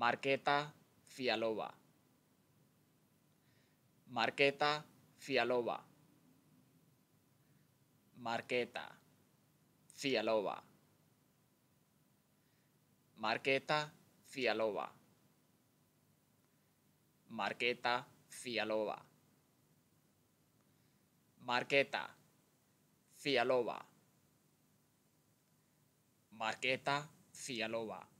Marqueta Fialova. Marqueta Fialova. Marqueta Fialova. Marqueta Fialova. Marqueta Fialova. Marqueta Fialova. Marqueta Fialova.